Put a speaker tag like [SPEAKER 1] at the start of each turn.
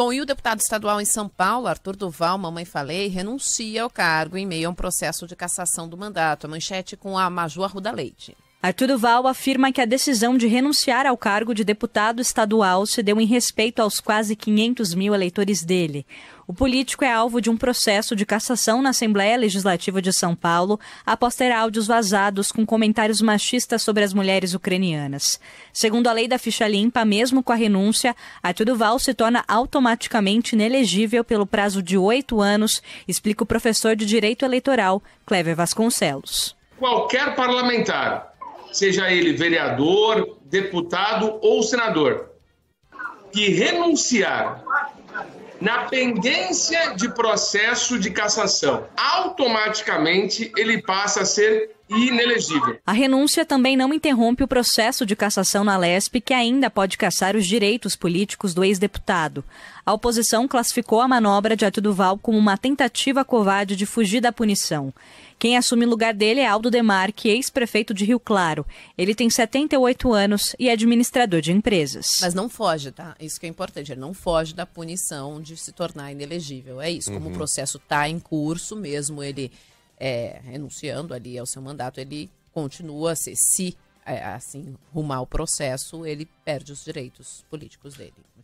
[SPEAKER 1] Bom, e o deputado estadual em São Paulo, Arthur Duval, mamãe falei, renuncia ao cargo em meio a um processo de cassação do mandato. A manchete com a Major Ruda Leite.
[SPEAKER 2] Artur Duval afirma que a decisão de renunciar ao cargo de deputado estadual se deu em respeito aos quase 500 mil eleitores dele. O político é alvo de um processo de cassação na Assembleia Legislativa de São Paulo após ter áudios vazados com comentários machistas sobre as mulheres ucranianas. Segundo a lei da ficha limpa, mesmo com a renúncia, Artur Duval se torna automaticamente inelegível pelo prazo de oito anos, explica o professor de Direito Eleitoral, Clever Vasconcelos.
[SPEAKER 3] Qualquer parlamentar seja ele vereador, deputado ou senador, que renunciar na pendência de processo de cassação, automaticamente ele passa a ser e inelegível.
[SPEAKER 2] A renúncia também não interrompe o processo de cassação na LESP, que ainda pode caçar os direitos políticos do ex-deputado. A oposição classificou a manobra de Arthur Duval como uma tentativa covarde de fugir da punição. Quem assume o lugar dele é Aldo Demarque, é ex-prefeito de Rio Claro. Ele tem 78 anos e é administrador de empresas. Mas
[SPEAKER 1] não foge, tá? Isso que é importante. Ele não foge da punição de se tornar inelegível. É isso. Como o uhum. processo está em curso, mesmo ele é, renunciando ali ao seu mandato, ele continua, se, se é, assim rumar o processo, ele perde os direitos políticos dele. Né?